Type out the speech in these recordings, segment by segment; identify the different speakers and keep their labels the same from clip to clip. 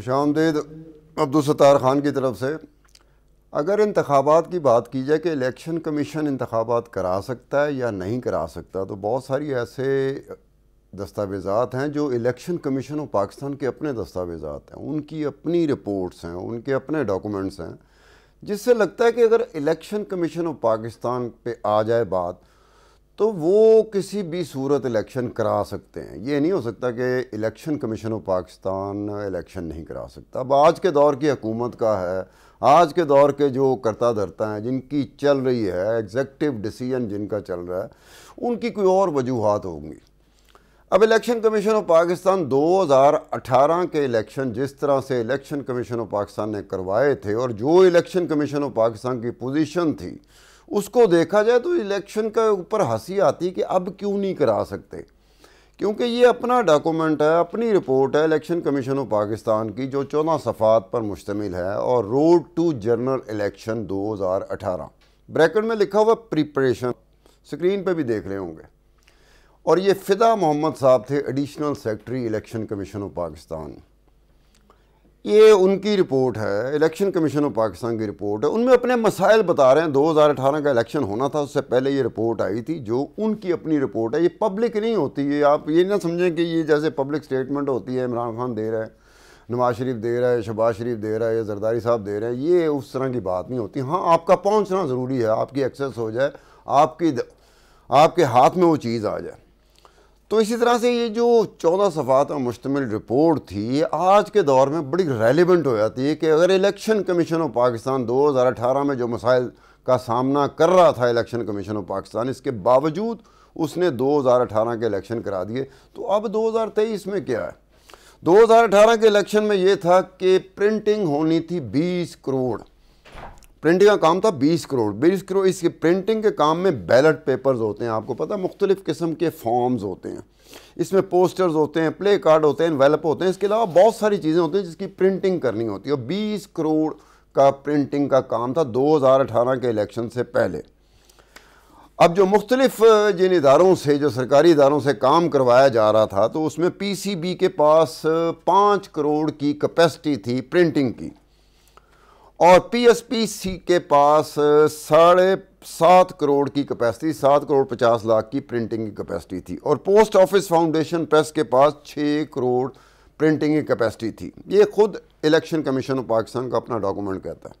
Speaker 1: खुश आमदेद अब्दुलस्तार ख़ान की तरफ से अगर इंतबात की बात की जाए कि इलेक्शन कमीशन इंतबात करा सकता है या नहीं करा सकता तो बहुत सारी ऐसे दस्तावेज़ात हैं जो इलेक्शन कमीशन ऑफ पाकिस्तान के अपने दस्तावेज़ा हैं उनकी अपनी रिपोर्ट्स हैं उनके अपने डॉक्यूमेंट्स हैं जिससे लगता है कि अगर इलेक्शन कमीशन ऑफ पाकिस्तान पे आ जाए बात तो वो किसी भी सूरत इलेक्शन करा सकते हैं ये नहीं हो सकता कि election commission of Pakistan election नहीं करा सकता अब आज के दौर की हकूमत का है आज के दौर के जो करता धरता हैं जिनकी चल रही है एग्जेक्टिव डिसीजन जिनका चल रहा है उनकी कोई और वजूहत होंगी अब इलेक्शन कमीशन ऑफ पाकिस्तान 2018 के इलेक्शन जिस तरह से इलेक्शन कमीशन ऑफ पाकिस्तान ने करवाए थे और जो इलेक्शन कमीशन ऑफ पाकिस्तान की पोजीशन थी उसको देखा जाए तो इलेक्शन के ऊपर हंसी आती कि अब क्यों नहीं करा सकते क्योंकि ये अपना डॉक्यूमेंट है अपनी रिपोर्ट है इलेक्शन कमीशन ऑफ पाकिस्तान की जो चौदह सफ़ात पर मुश्तमिल है और road to general election 2018 bracket में लिखा हुआ प्रिपरेशन स्क्रीन पे भी देख रहे होंगे और ये फ़िदा मोहम्मद साहब थे additional secretary election commission of Pakistan ये उनकी रिपोर्ट है इलेक्शन कमीशन ऑफ पाकिस्तान की रिपोर्ट है उनमें अपने मसाइल बता रहे हैं 2018 का इलेक्शन होना था उससे पहले ये रिपोर्ट आई थी जो उनकी अपनी रिपोर्ट है ये पब्लिक नहीं होती है आप ये ना समझें कि ये जैसे पब्लिक स्टेटमेंट होती है इमरान खान दे रहा है नवाज शरीफ दे रहा है शहबाज शरीफ दे रहा है या जरदारी साहब दे रहे हैं ये उस तरह की बात नहीं होती हाँ आपका पहुँचना ज़रूरी है आपकी एक्सेस हो जाए आपकी आपके हाथ में वो चीज़ आ जाए तो इसी तरह से ये जो चौदह सफ़ात में मुश्तमिल रिपोर्ट थी ये आज के दौर में बड़ी रेलिवेंट हो जाती है कि अगर इलेक्शन कमीशन ऑफ पाकिस्तान दो हज़ार अठारह में जो मसाइल का सामना कर रहा था इलेक्शन कमीशन ऑफ पाकिस्तान इसके बावजूद उसने दो हज़ार अठारह के इलेक्शन करा दिए तो अब दो हज़ार तेईस में क्या है दो हज़ार अठारह के इलेक्शन में ये था कि प्रिंटिंग होनी थी बीस करोड़ प्रिंटिंग का काम था बीस करोड़ बीस करोड़ इसके प्रिंटिंग के काम में बैलेट पेपर्स होते हैं आपको पता है मुख्तलिफ़ किस्म के फॉर्म्स होते हैं इसमें पोस्टर्स होते हैं प्ले कार्ड होते हैं वेलप होते हैं इसके अलावा बहुत सारी चीज़ें होती हैं जिसकी प्रिंटिंग करनी होती है और बीस करोड़ का प्रिंटिंग का काम था अठारह के इलेक्शन से पहले अब जो मुख्तलिफ जिन इदारों से जो सरकारी इदारों से काम करवाया जा रहा था तो उसमें बी के पास पाँच करोड़ की कैपेसिटी थी प्रिंटिंग की और पीएसपीसी के पास साढ़े सात करोड़ की कैपेसिटी सात करोड़ पचास लाख की प्रिंटिंग की कैपेसिटी थी और पोस्ट ऑफिस फाउंडेशन प्रेस के पास छः करोड़ प्रिंटिंग की कैपेसिटी थी ये खुद इलेक्शन कमीशन ऑफ पाकिस्तान का अपना डॉक्यूमेंट कहता है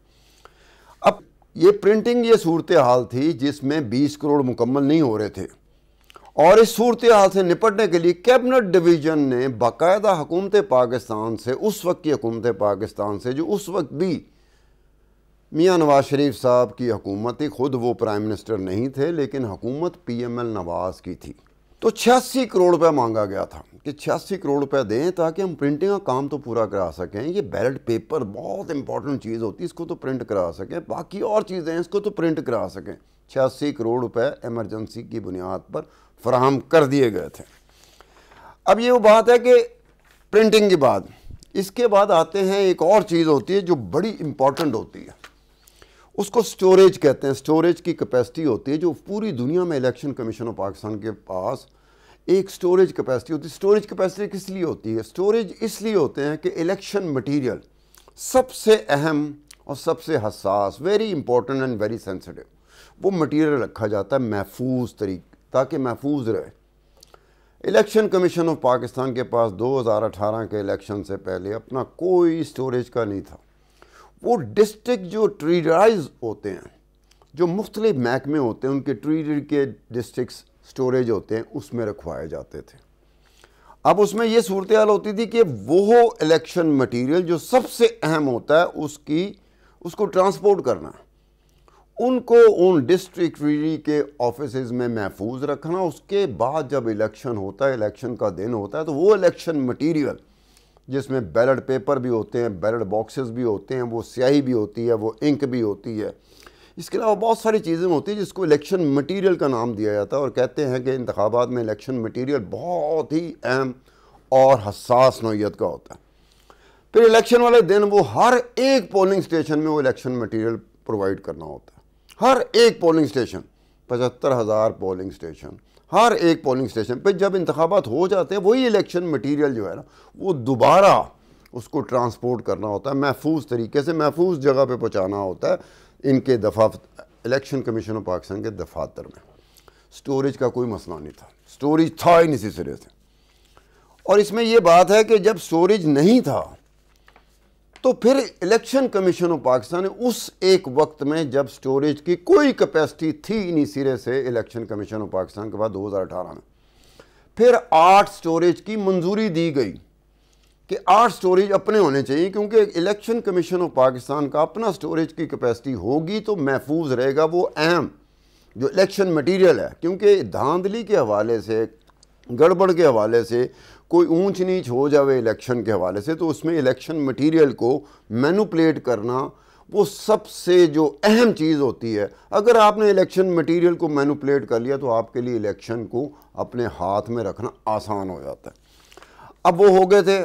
Speaker 1: अब ये प्रिंटिंग ये सूरत हाल थी जिसमें बीस करोड़ मुकम्मल नहीं हो रहे थे और इस सूरत हाल से निपटने के लिए कैबिनेट डिवीज़न ने बाकायदा हुकूमत पाकिस्तान से उस वक्त की हुकूमत पाकिस्तान से जो उस वक्त भी मियाँ नवाज शरीफ साहब की हकूमत ही ख़ुद वो प्राइम मिनिस्टर नहीं थे लेकिन हकूमत पी एम एल नवाज की थी तो छियासी करोड़ रुपया मांगा गया था कि छियासी करोड़ रुपया दें ताकि हम प्रिंटिंग का काम तो पूरा करा सकें ये बैलेट पेपर बहुत इंपॉर्टेंट चीज़ होती है इसको तो प्रिंट करा सकें बाकी और चीज़ें इसको तो प्रिंट करा सकें छियासी करोड़ रुपये एमरजेंसी की बुनियाद पर फ्राहम कर दिए गए थे अब ये वो बात है कि प्रिंटिंग के बाद इसके बाद आते हैं एक और चीज़ होती है जो बड़ी इम्पॉर्टेंट होती है उसको स्टोरेज कहते हैं स्टोरेज की कैपेसिटी होती है जो पूरी दुनिया में इलेक्शन कमीशन ऑफ पाकिस्तान के पास एक स्टोरेज कैपेसिटी होती है स्टोरेज कैपेसिटी किस लिए होती है स्टोरेज इसलिए होते हैं कि इलेक्शन मटेरियल सबसे अहम और सबसे हसास very important and very sensitive वो मटीरियल रखा जाता है महफूज तरीके ताकि महफूज रहे इलेक्शन कमीशन ऑफ पाकिस्तान के पास 2018 के इलेक्शन से पहले अपना कोई स्टोरेज का नहीं था वो डिस्ट्रिक्ट जो ट्रीडराइज होते हैं जो मुख्तलिफ महकमे होते हैं उनके ट्रीडर के डिस्ट्रिक्स स्टोरेज होते हैं उसमें रखवाए जाते थे अब उसमें यह सूरत हाल होती थी कि वो इलेक्शन मटीरियल जो सबसे अहम होता है उसकी उसको ट्रांसपोर्ट करना उनको उन डिस्ट्रिक्ट ट्रीडरी के ऑफिस में महफूज रखना उसके बाद जब इलेक्शन होता है इलेक्शन का दिन होता है तो वो इलेक्शन मटीरियल जिसमें बैलेट पेपर भी होते हैं बैलेट बॉक्सेस भी होते हैं वो स्याही भी होती है वो इंक भी होती है इसके अलावा बहुत सारी चीज़ें होती हैं जिसको इलेक्शन मटेरियल का नाम दिया जाता है और कहते हैं कि इंतबात में इलेक्शन मटेरियल बहुत ही अहम और हसास नोयत का होता है फिर इलेक्शन वाले दिन वो हर एक पोलिंग स्टेशन में वो इलेक्शन मटेरियल प्रोवाइड करना होता है हर एक पोलिंग स्टेशन पचहत्तर हज़ार पोलिंग स्टेशन हर एक पोलिंग स्टेशन पे जब इंतबात हो जाते हैं वही इलेक्शन मटेरियल जो है ना वो दोबारा उसको ट्रांसपोर्ट करना होता है महफूज तरीके से महफूज जगह पे पहुँचाना होता है इनके दफा इलेक्शन कमीशन ऑफ पाकिस्तान के दफातर में स्टोरेज का कोई मसला नहीं था स्टोरेज था ही नहीं सिरे से और इसमें यह बात है कि जब स्टोरेज नहीं था तो फिर इलेक्शन कमीशन ऑफ पाकिस्तान ने उस एक वक्त में जब स्टोरेज की कोई कैपेसिटी थी नहीं सिरे से इलेक्शन कमीशन ऑफ पाकिस्तान के बाद 2018 में फिर आठ स्टोरेज की मंजूरी दी गई कि आठ स्टोरेज अपने होने चाहिए क्योंकि इलेक्शन कमीशन ऑफ पाकिस्तान का अपना स्टोरेज की कैपेसिटी होगी तो महफूज रहेगा वो अहम जो इलेक्शन मटीरियल है क्योंकि धांधली के हवाले से गड़बड़ के हवाले से कोई ऊंच नीच हो जावे इलेक्शन के हवाले से तो उसमें इलेक्शन मटेरियल को मैनुपलेट करना वो सबसे जो अहम चीज़ होती है अगर आपने इलेक्शन मटेरियल को मैनुपलेट कर लिया तो आपके लिए इलेक्शन को अपने हाथ में रखना आसान हो जाता है अब वो हो गए थे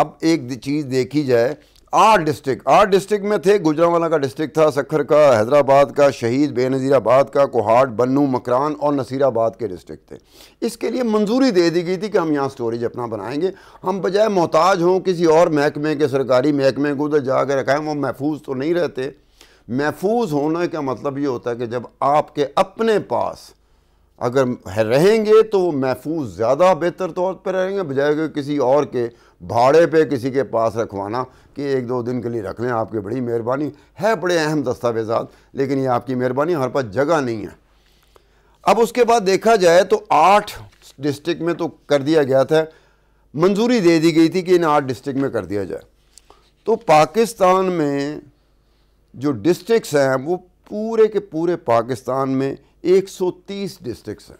Speaker 1: अब एक चीज़ देखी जाए आठ डिस्ट्रिक्ट आठ डिस्ट्रिक्ट में थे गुजरावाला का डिस्ट्रिक्ट था सखर का हैदराबाद का शहीद बेनज़ीराबाद का कोहाट बन्नू मकरान और नसीराबाद के डिस्ट्रिक्ट थे इसके लिए मंजूरी दे दी गई थी कि हम यहाँ स्टोरेज अपना बनाएंगे हम बजाय मोहताज हों किसी और महकमे के सरकारी महकमे को उधर जा कर रखाएं वो महफूज तो नहीं रहते महफूज होने का मतलब ये होता है कि जब आपके अपने पास अगर रहेंगे तो वो महफूज ज़्यादा बेहतर तौर पर रहेंगे बजाय किसी और के भाड़े पे किसी के पास रखवाना कि एक दो दिन के लिए रख लें आपकी बड़ी मेहरबानी है बड़े अहम दस्तावेजात लेकिन ये आपकी मेहरबानी हर पास जगह नहीं है अब उसके बाद देखा जाए तो आठ डिस्ट्रिक्ट में तो कर दिया गया था मंजूरी दे दी गई थी कि इन आठ डिस्ट्रिक्ट में कर दिया जाए तो पाकिस्तान में जो डिस्ट्रिक्स हैं वो पूरे के पूरे पाकिस्तान में 130 डिस्ट्रिक्स हैं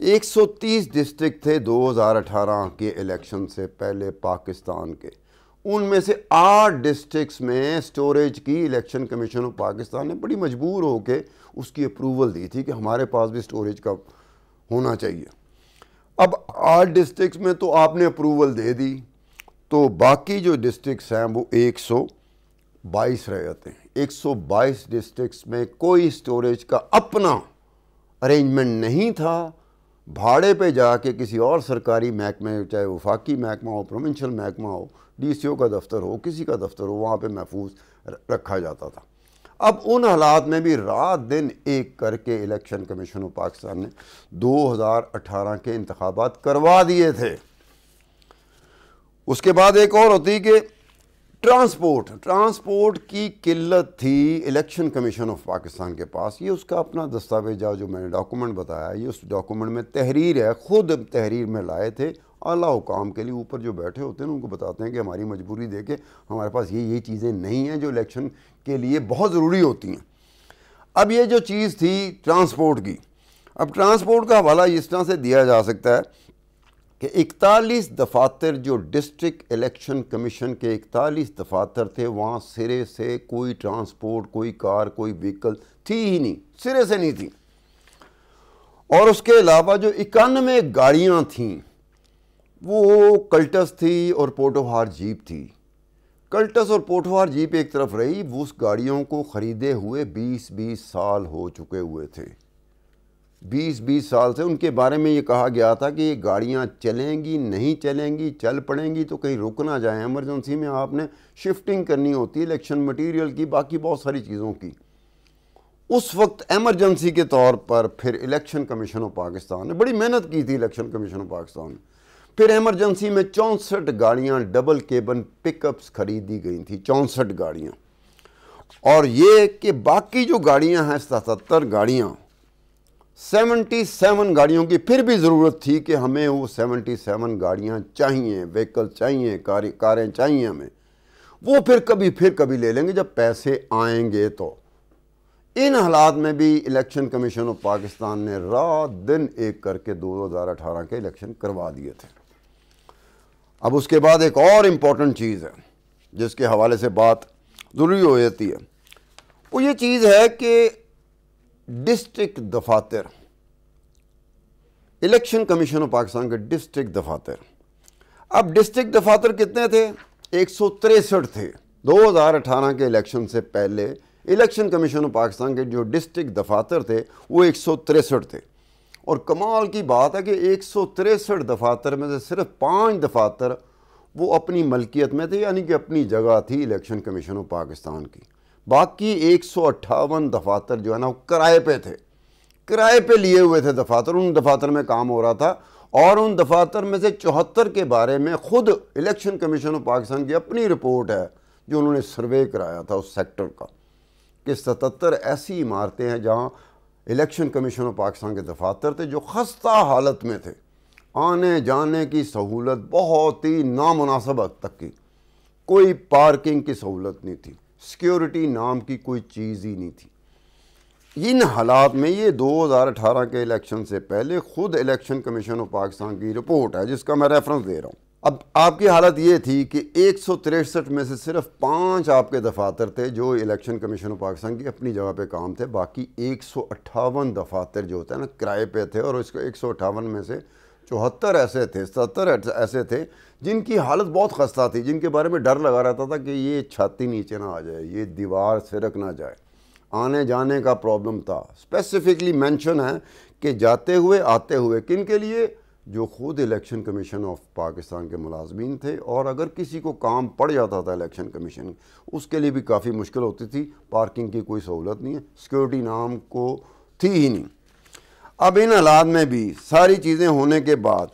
Speaker 1: 130 डिस्ट्रिक्ट थे 2018 के इलेक्शन से पहले पाकिस्तान के उनमें से आठ डिस्ट्रिक्ट्स में स्टोरेज की इलेक्शन कमीशन ऑफ पाकिस्तान ने बड़ी मजबूर होकर उसकी अप्रूवल दी थी कि हमारे पास भी स्टोरेज का होना चाहिए अब आठ डिस्ट्रिक्ट्स में तो आपने अप्रूवल दे दी तो बाकी जो डिस्ट्रिक्ट्स हैं वो 122 रह जाते हैं 122 डिस्ट्रिक्ट्स में कोई स्टोरेज का अपना अरेंजमेंट नहीं था भाड़े पे जाके किसी और सरकारी महकमे चाहे वफाकी महकमा हो प्रोविंशल महकमा हो डीसीओ का दफ्तर हो किसी का दफ्तर हो वहाँ पे महफूज रखा जाता था अब उन हालात में भी रात दिन एक करके इलेक्शन कमीशन ऑफ पाकिस्तान ने 2018 के इंतबात करवा दिए थे उसके बाद एक और होती कि ट्रांसपोर्ट ट्रांसपोर्ट की किल्लत थी इलेक्शन कमीशन ऑफ पाकिस्तान के पास ये उसका अपना दस्तावेजा जो मैंने डॉक्यूमेंट बताया ये उस डॉक्यूमेंट में तहरीर है ख़ुद तहरीर में लाए थे अला हुकाम के लिए ऊपर जो बैठे होते हैं उनको बताते हैं कि हमारी मजबूरी दे के हमारे पास ये ये चीज़ें नहीं हैं जो इलेक्शन के लिए बहुत ज़रूरी होती हैं अब ये जो चीज़ थी ट्रांसपोर्ट की अब ट्रांसपोर्ट का हवाला इस तरह से दिया जा सकता है कि 41 दफातर जो डिस्ट्रिक्ट इलेक्शन कमीशन के 41 दफातर थे वहाँ सिरे से कोई ट्रांसपोर्ट कोई कार कोई व्हीकल थी ही नहीं सिरे से नहीं थी और उसके अलावा जो इक्यानवे गाड़ियाँ थीं वो कल्टस थी और पोटोहार जीप थी कल्टस और पोटोहार जीप एक तरफ रही वो उस गाड़ियों को ख़रीदे हुए 20-20 साल हो चुके हुए थे बीस बीस साल से उनके बारे में ये कहा गया था कि ये गाड़ियाँ चलेंगी नहीं चलेंगी चल पड़ेंगी तो कहीं रुक ना जाए एमरजेंसी में आपने शिफ्टिंग करनी होती है इलेक्शन मटेरियल की बाकी बहुत सारी चीज़ों की उस वक्त एमरजेंसी के तौर पर फिर इलेक्शन कमीशन ऑफ पाकिस्तान ने बड़ी मेहनत की थी इलेक्शन कमीशन ऑफ पाकिस्तान ने फिर एमरजेंसी में चौंसठ गाड़ियाँ डबल केबन पिकअप्स खरीदी गई थी चौंसठ गाड़ियाँ और ये कि बाकी जो गाड़ियाँ हैं सतहत्तर गाड़ियाँ 77 गाड़ियों की फिर भी ज़रूरत थी कि हमें वो 77 गाड़ियाँ चाहिए व्हीकल चाहिए कारें कारें चाहिए हमें वो फिर कभी फिर कभी ले लेंगे जब पैसे आएंगे तो इन हालात में भी इलेक्शन कमीशन ऑफ पाकिस्तान ने रात दिन एक करके 2018 के इलेक्शन करवा दिए थे अब उसके बाद एक और इम्पॉर्टेंट चीज़ है जिसके हवाले से बात ज़रूरी हो जाती है वो ये चीज़ है कि डिस्ट्रिक्ट दफातर इलेक्शन कमीशन ऑफ पाकिस्तान के डिस्ट्रिक्ट दफातर अब डिस्ट्रिक्ट दफातर कितने थे एक सौ तिरसठ थे 2018 के इलेक्शन से पहले इलेक्शन कमीशन ऑफ पाकिस्तान के जो डिस्ट्रिक्ट दफातर थे वो एक सौ तिरसठ थे और कमाल की बात है कि एक सौ तिरसठ दफातर में से सिर्फ पाँच दफातर वो अपनी मलकियत में थे यानी कि अपनी जगह थी इलेक्शन कमीशन ऑफ पाकिस्तान की बाकी एक सौ अट्ठावन दफातर जो है ना वो किराए पे थे किराए पे लिए हुए थे दफातर उन दफातर में काम हो रहा था और उन दफातर में से चौहत्तर के बारे में ख़ुद इलेक्शन कमीशन ऑफ पाकिस्तान की अपनी रिपोर्ट है जो उन्होंने सर्वे कराया था उस सेक्टर का कि सतहत्तर ऐसी इमारतें हैं जहाँ इलेक्शन कमीशन ऑफ पाकिस्तान के दफातर थे जो खस्ता हालत में थे आने जाने की सहूलत बहुत ही नामनासब हद तक की कोई पार्किंग की सहूलत नहीं थी सिक्योरिटी नाम की कोई चीज़ ही नहीं थी इन हालात में ये 2018 के इलेक्शन से पहले ख़ुद इलेक्शन कमीशन ऑफ पाकिस्तान की रिपोर्ट है जिसका मैं रेफरेंस दे रहा हूँ अब आपकी हालत ये थी कि एक में से सिर्फ पाँच आपके दफातर थे जो इलेक्शन कमीशन ऑफ पाकिस्तान की अपनी जगह पे काम थे बाकी एक दफातर जो होता है ना किराए पे थे और इसको एक में से चौहत्तर ऐसे थे सत्तर ऐसे थे जिनकी हालत बहुत खस्ता थी जिनके बारे में डर लगा रहता था कि ये छाती नीचे ना आ जाए ये दीवार सिरक ना जाए आने जाने का प्रॉब्लम था स्पेसिफिकली मेंशन है कि जाते हुए आते हुए किन के लिए जो खुद इलेक्शन कमीशन ऑफ पाकिस्तान के मुलाजमीन थे और अगर किसी को काम पड़ जाता था इलेक्शन कमीशन उसके लिए भी काफ़ी मुश्किल होती थी पार्किंग की कोई सहूलत नहीं है सिक्योरिटी नाम को थी ही नहीं अब इन हालात में भी सारी चीज़ें होने के बाद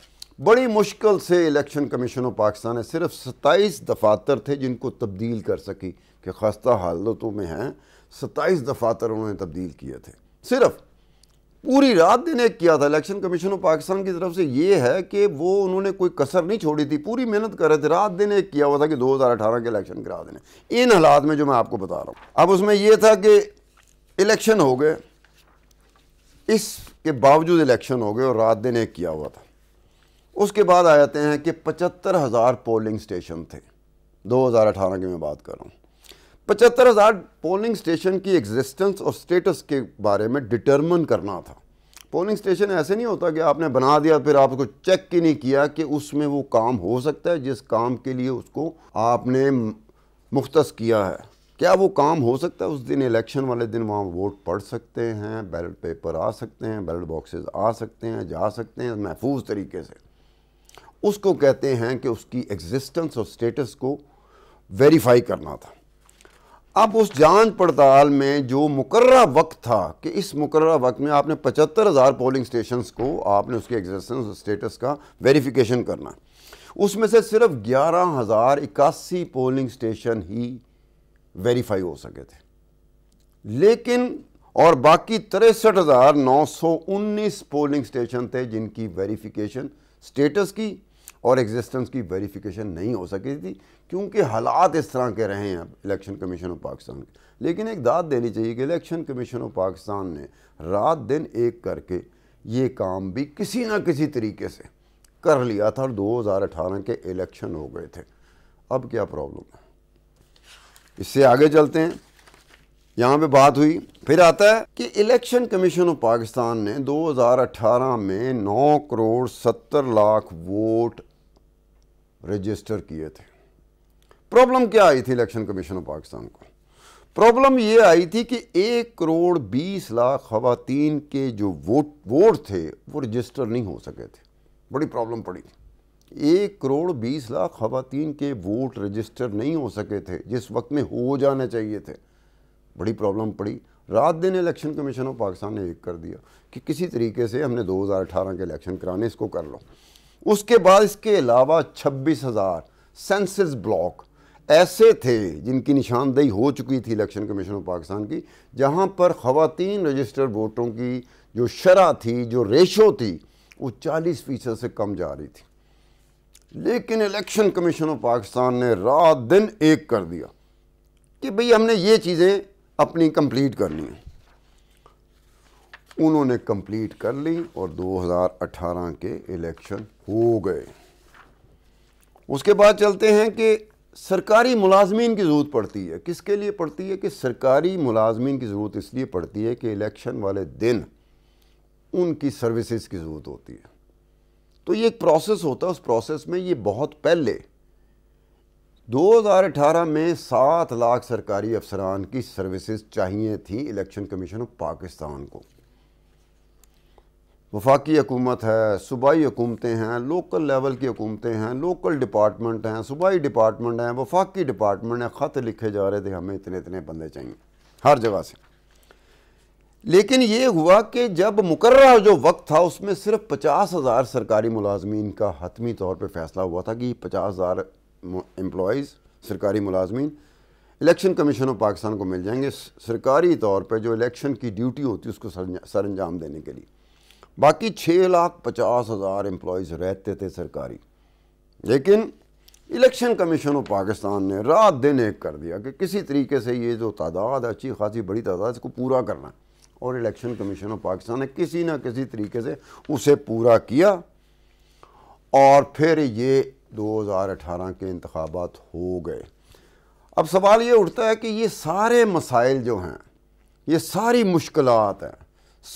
Speaker 1: बड़ी मुश्किल से इलेक्शन कमीशन ऑफ पाकिस्तान ने सिर्फ सत्ताईस दफातर थे जिनको तब्दील कर सकी कि खस्ता हालतों में हैं सत्ताईस दफातर उन्होंने तब्दील किए थे सिर्फ पूरी रात दिन एक किया था इलेक्शन कमीशन ऑफ पाकिस्तान की तरफ से ये है कि वो उन्होंने कोई कसर नहीं छोड़ी थी पूरी मेहनत कर रहे थे रात दिन एक किया हुआ था कि 2018 के इलेक्शन करा देने इन हालात में जो मैं आपको बता रहा हूँ अब उसमें यह था कि इलेक्शन हो गए इस के बावजूद इलेक्शन हो गए और रात दिन एक किया हुआ था उसके बाद आ जाते हैं कि पचहत्तर हज़ार पोलिंग स्टेशन थे 2018 की मैं बात कर रहा हूँ पचहत्तर हज़ार पोलिंग स्टेशन की एग्जिस्टेंस और स्टेटस के बारे में डिटर्मन करना था पोलिंग स्टेशन ऐसे नहीं होता कि आपने बना दिया फिर आप उसको चेक ही नहीं किया कि उसमें वो काम हो सकता है जिस काम के लिए उसको आपने मुख्त किया है क्या वो काम हो सकता है उस दिन इलेक्शन वाले दिन वहाँ वोट पढ़ सकते हैं बैलेट पेपर आ सकते हैं बैलेट बॉक्सेस आ सकते हैं जा सकते हैं महफूज तरीके से उसको कहते हैं कि उसकी एग्जिस्टेंस और स्टेटस को वेरीफाई करना था अब उस जांच पड़ताल में जो मुकर्र वक्त था कि इस मुकर्र वक्त में आपने पचहत्तर हज़ार पोलिंग स्टेशन को आपने उसके एग्जिस्टेंस और स्टेटस का वेरीफिकेशन करना उसमें से सिर्फ ग्यारह हज़ार इक्यासी पोलिंग स्टेशन ही वेरीफाई हो सके थे लेकिन और बाकी तिरसठ हज़ार नौ सौ उन्नीस पोलिंग स्टेशन थे जिनकी वेरिफिकेशन स्टेटस की और एग्जिस्टेंस की वेरिफिकेशन नहीं हो सकी थी क्योंकि हालात इस तरह के रहे हैं इलेक्शन कमीशन ऑफ पाकिस्तान के लेकिन एक दाद देनी चाहिए कि इलेक्शन कमीशन ऑफ पाकिस्तान ने रात दिन एक करके ये काम भी किसी ना किसी तरीके से कर लिया था और 2018 के इलेक्शन हो गए थे अब क्या प्रॉब्लम है इससे आगे चलते हैं यहाँ पे बात हुई फिर आता है कि इलेक्शन कमीशन ऑफ पाकिस्तान ने 2018 में 9 करोड़ 70 लाख वोट रजिस्टर किए थे प्रॉब्लम क्या आई थी इलेक्शन कमीशन ऑफ पाकिस्तान को प्रॉब्लम ये आई थी कि एक करोड़ बीस लाख खातन के जो वोट वोट थे वो रजिस्टर नहीं हो सके थे बड़ी प्रॉब्लम पड़ी थी एक करोड़ बीस लाख खातन के वोट रजिस्टर नहीं हो सके थे जिस वक्त में हो जाना चाहिए थे बड़ी प्रॉब्लम पड़ी रात दिन इलेक्शन कमीशन ऑफ पाकिस्तान ने एक कर दिया कि किसी तरीके से हमने 2018 के इलेक्शन कराने इसको कर लो उसके बाद इसके अलावा छब्बीस हज़ार सेंसिस ब्लॉक ऐसे थे जिनकी निशानदेही हो चुकी थी इलेक्शन कमीशन ऑफ पाकिस्तान की जहाँ पर खातन रजिस्टर वोटों की जो शरह थी जो रेशो थी वो चालीस फ़ीसद से कम जा रही थी लेकिन इलेक्शन कमीशन ऑफ पाकिस्तान ने रात दिन एक कर दिया कि भई हमने ये चीज़ें अपनी कंप्लीट करनी है उन्होंने कंप्लीट कर ली और 2018 के इलेक्शन हो गए उसके बाद चलते हैं कि सरकारी मुलाजमीन की ज़रूरत पड़ती है किसके लिए पड़ती है कि सरकारी मुलाजमीन की ज़रूरत इसलिए पड़ती है कि इलेक्शन वाले दिन उनकी सर्विसेज की ज़रूरत होती है तो ये एक प्रोसेस होता है उस प्रोसेस में ये बहुत पहले 2018 में सात लाख सरकारी अफसरान की सर्विसेज चाहिए थी इलेक्शन कमीशन ऑफ पाकिस्तान को वफाकी हकूमत है सूबाई हुकूमतें हैं लोकल लेवल की हुकूमतें हैं लोकल डिपार्टमेंट हैं सूबाई डिपार्टमेंट हैं वफाकी डिपार्टमेंट हैं ख़त लिखे जा रहे थे हमें इतने इतने बंदे चाहिए हर जगह से लेकिन ये हुआ कि जब मुकर जो वक्त था उसमें सिर्फ पचास हज़ार सरकारी मुलाजमीन का हतमी तौर पर फैसला हुआ था कि पचास हज़ार एम्प्लॉज़ सरकारी मुलाजमीन इलेक्शन कमीशन ऑफ पाकिस्तान को मिल जाएंगे सरकारी तौर पर जो इलेक्शन की ड्यूटी होती है उसको सर अंजाम देने के लिए बाकी छः लाख पचास हज़ार एम्प्लॉज़ रहते थे सरकारी लेकिन इलेक्शन कमीशन ऑफ पाकिस्तान ने रात दिन एक कर दिया कि किसी तरीके से ये जो तादाद अच्छी खासी बड़ी तादाद इसको पूरा करना है और इलेक्शन कमीशन ऑफ पाकिस्तान ने किसी ना किसी तरीके से उसे पूरा किया और फिर ये 2018 के इंतबात हो गए अब सवाल ये उठता है कि ये सारे मसाइल जो हैं ये सारी मुश्किल हैं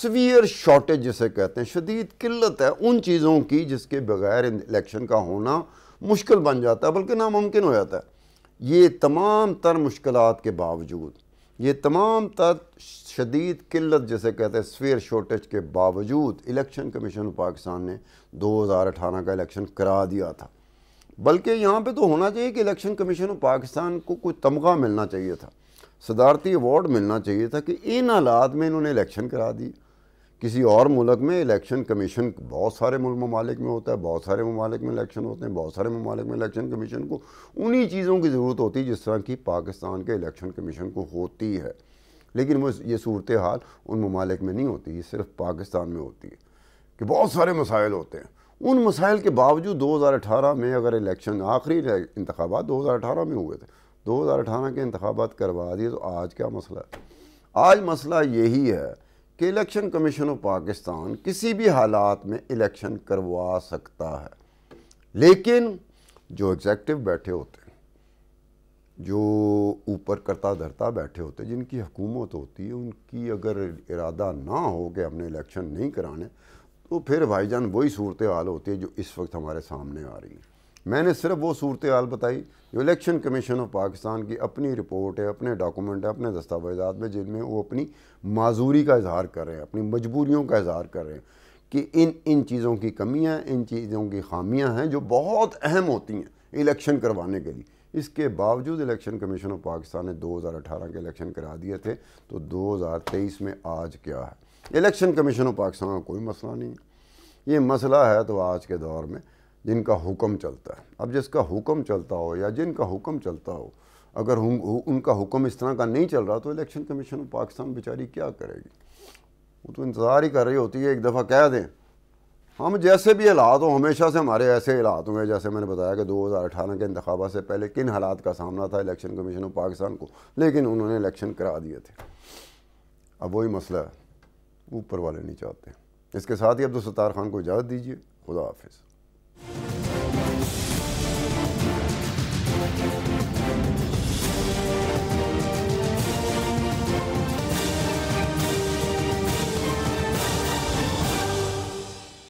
Speaker 1: सवियर शॉर्टेज जिसे कहते हैं शदीद किल्लत है उन चीज़ों की जिसके बगैर इलेक्शन का होना मुश्किल बन जाता है बल्कि नामुमकिन हो जाता है ये तमाम तर मुश्किल के बावजूद ये तमाम तर शदीद किल्लत जैसे कहते हैं स्फेयर शॉर्टेज के बावजूद इलेक्शन कमीशन पाकिस्तान ने 2018 का इलेक्शन करा दिया था बल्कि यहाँ पे तो होना चाहिए कि इलेक्शन कमीशन पाकिस्तान को कोई तमगा मिलना चाहिए था सदारती अवार्ड मिलना चाहिए था कि इन हालात में इन्होंने इलेक्शन करा दिया किसी और मुल्क में इलेक्शन कमीशन बहुत सारे मुल्क ममालिक में होता है बहुत सारे ममालिक में इलेक्शन होते हैं बहुत सारे ममालिक में इलेक्शन कमीशन को उन्हीं चीज़ों की ज़रूरत होती है जिस तरह की पाकिस्तान के इलेक्शन कमीशन को होती है लेकिन वो ये सूरत हाल उन ममालिक में नहीं होती ये सिर्फ पाकिस्तान में होती है कि बहुत सारे मसाइल होते हैं उन मसाइल के बावजूद अठारह में अगर इलेक्शन आखिरी इंतबात अठारह में हुए थे अठारह के इंतबात करवा दिए तो आज क्या मसला है आज मसला यही है कि इलेक्शन कमीशन ऑफ पाकिस्तान किसी भी हालात में इलेक्शन करवा सकता है लेकिन जो एग्जेक्टिव बैठे होते हैं जो ऊपर करता धरता बैठे होते हैं जिनकी हुकूमत होती है उनकी अगर इरादा ना हो कि हमने इलेक्शन नहीं कराने तो फिर भाईजान वही सूरत हाल होती है जो इस वक्त हमारे सामने आ रही है मैंने सिर्फ वो सूरत हाल बताई जो इलेक्शन कमीशन ऑफ पाकिस्तान की अपनी रिपोर्ट है अपने डॉक्यूमेंट है अपने दस्तावेजात में जिनमें वो अपनी माजूरी का इजहार कर रहे हैं अपनी मजबूरियों का इजहार कर रहे हैं कि इन इन चीज़ों की कमियां इन चीज़ों की खामियां हैं जो बहुत अहम होती हैं इलेक्शन करवाने के लिए इसके बावजूद इलेक्शन कमीशन ऑफ पाकिस्तान ने अठारह के इलेक्शन करा दिए थे तो तेईस में आज क्या है इलेक्शन कमीशन ऑफ पाकिस्तान का कोई मसला नहीं है ये मसला है तो आज के दौर में जिनका हुक्म चलता है अब जिसका हुक्म चलता हो या जिनका हुक्म चलता हो अगर उनका हुक्म इस तरह का नहीं चल रहा तो इलेक्शन कमीशन ऑफ पाकिस्तान बेचारी क्या करेगी वो तो इंतज़ार ही कर रही होती है एक दफ़ा कह दें हम जैसे भी हालात हों हमेशा से हमारे ऐसे हालात हुए जैसे मैंने बताया कि 2018 के इंतबा से पहले किन हालात का सामना था इलेक्शन कमीशन ऑफ पाकिस्तान को लेकिन उन्होंने इलेक्शन करा दिए थे अब वही मसला है ऊपर वाले नहीं चाहते इसके साथ ही अब्दुल सत्तार खान को इजाज़त दीजिए खुदा हाफिज़